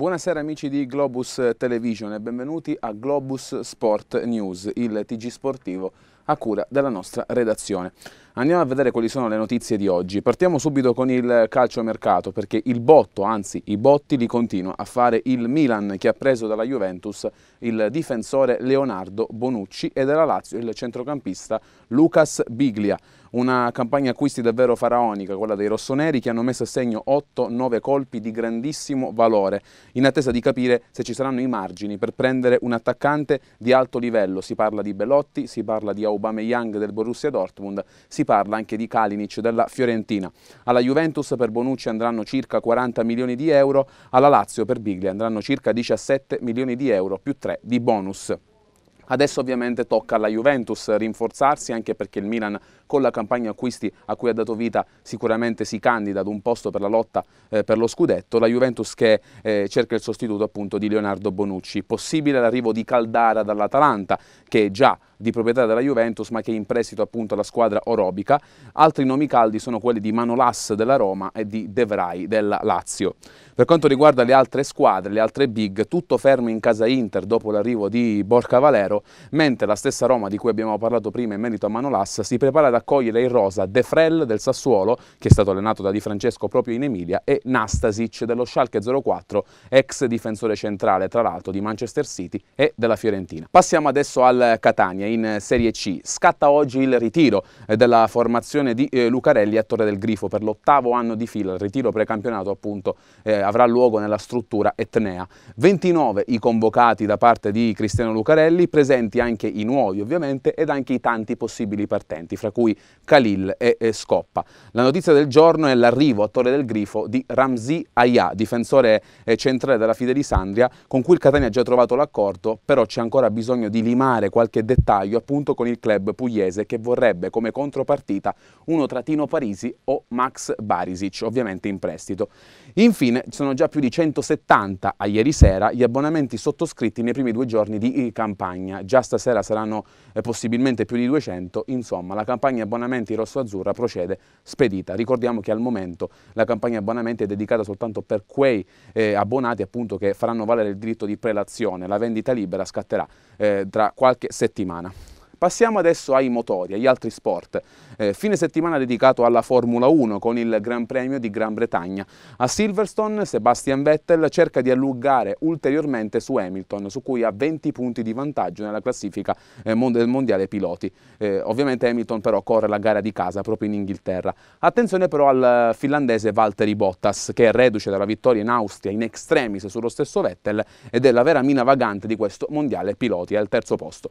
Buonasera amici di Globus Television e benvenuti a Globus Sport News, il TG sportivo a cura della nostra redazione. Andiamo a vedere quali sono le notizie di oggi. Partiamo subito con il calciomercato perché il botto, anzi i botti li continua a fare il Milan che ha preso dalla Juventus il difensore Leonardo Bonucci e dalla Lazio il centrocampista Lucas Biglia. Una campagna acquisti davvero faraonica, quella dei rossoneri, che hanno messo a segno 8-9 colpi di grandissimo valore, in attesa di capire se ci saranno i margini per prendere un attaccante di alto livello. Si parla di Belotti, si parla di Aubameyang del Borussia Dortmund, si parla anche di Kalinic della Fiorentina. Alla Juventus per Bonucci andranno circa 40 milioni di euro, alla Lazio per Biglia andranno circa 17 milioni di euro più 3 di bonus. Adesso ovviamente tocca alla Juventus rinforzarsi anche perché il Milan con la campagna acquisti a cui ha dato vita sicuramente si candida ad un posto per la lotta eh, per lo scudetto. La Juventus che eh, cerca il sostituto appunto di Leonardo Bonucci. Possibile l'arrivo di Caldara dall'Atalanta che già di proprietà della Juventus ma che è in prestito appunto alla squadra orobica. Altri nomi caldi sono quelli di Manolas della Roma e di De Vrij della Lazio. Per quanto riguarda le altre squadre, le altre big, tutto fermo in casa Inter dopo l'arrivo di Borca Valero, mentre la stessa Roma di cui abbiamo parlato prima in merito a Manolas si prepara ad accogliere in rosa De Frel del Sassuolo, che è stato allenato da Di Francesco proprio in Emilia, e Nastasic dello Schalke 04, ex difensore centrale tra l'altro di Manchester City e della Fiorentina. Passiamo adesso al Catania in Serie C. Scatta oggi il ritiro eh, della formazione di eh, Lucarelli a Torre del Grifo per l'ottavo anno di fila. Il ritiro precampionato appunto eh, avrà luogo nella struttura Etnea. 29 i convocati da parte di Cristiano Lucarelli, presenti anche i nuovi ovviamente ed anche i tanti possibili partenti, fra cui Khalil e, e Scoppa. La notizia del giorno è l'arrivo a Torre del Grifo di Ramzi Aya, difensore eh, centrale della Fidelisandria, con cui il Catania ha già trovato l'accordo, però c'è ancora bisogno di limare qualche dettaglio febbraio appunto con il club pugliese che vorrebbe come contropartita uno Tratino Parisi o Max Barisic, ovviamente in prestito. Infine sono già più di 170 a ieri sera gli abbonamenti sottoscritti nei primi due giorni di eh, campagna, già stasera saranno eh, possibilmente più di 200, insomma la campagna abbonamenti rosso-azzurra procede spedita. Ricordiamo che al momento la campagna abbonamenti è dedicata soltanto per quei eh, abbonati appunto che faranno valere il diritto di prelazione, la vendita libera scatterà eh, tra qualche settimana. Passiamo adesso ai motori, agli altri sport. Eh, fine settimana dedicato alla Formula 1 con il Gran Premio di Gran Bretagna. A Silverstone Sebastian Vettel cerca di allungare ulteriormente su Hamilton, su cui ha 20 punti di vantaggio nella classifica eh, del Mondiale Piloti. Eh, ovviamente Hamilton però corre la gara di casa proprio in Inghilterra. Attenzione però al finlandese Valtteri Bottas, che è reduce dalla vittoria in Austria in extremis sullo stesso Vettel ed è la vera mina vagante di questo Mondiale Piloti, al terzo posto.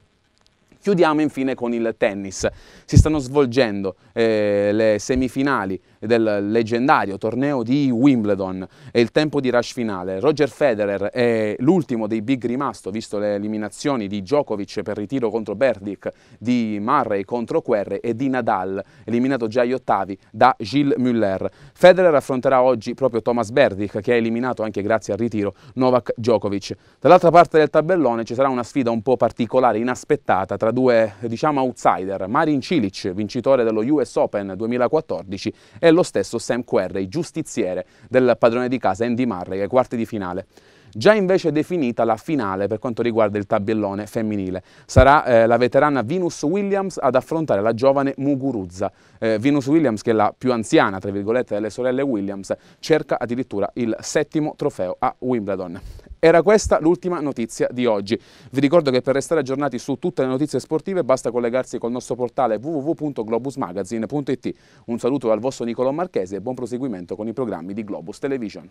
Chiudiamo infine con il tennis. Si stanno svolgendo eh, le semifinali del leggendario torneo di Wimbledon. È il tempo di rush finale. Roger Federer è l'ultimo dei big rimasto, visto le eliminazioni di Djokovic per ritiro contro Berdic, di Murray contro Querre e di Nadal, eliminato già agli ottavi da Gilles Muller. Federer affronterà oggi proprio Thomas Berdic, che ha eliminato anche grazie al ritiro Novak Djokovic. Dall'altra parte del tabellone ci sarà una sfida un po' particolare, inaspettata, tra tra due diciamo outsider, Marin Cilic, vincitore dello US Open 2014, e lo stesso Sam Querrey, giustiziere del padrone di casa Andy Murray ai quarti di finale già invece definita la finale per quanto riguarda il tabellone femminile. Sarà eh, la veterana Venus Williams ad affrontare la giovane Muguruza. Eh, Venus Williams, che è la più anziana, tra virgolette, delle sorelle Williams, cerca addirittura il settimo trofeo a Wimbledon. Era questa l'ultima notizia di oggi. Vi ricordo che per restare aggiornati su tutte le notizie sportive basta collegarsi col nostro portale www.globusmagazine.it. Un saluto dal vostro Nicolò Marchesi e buon proseguimento con i programmi di Globus Television.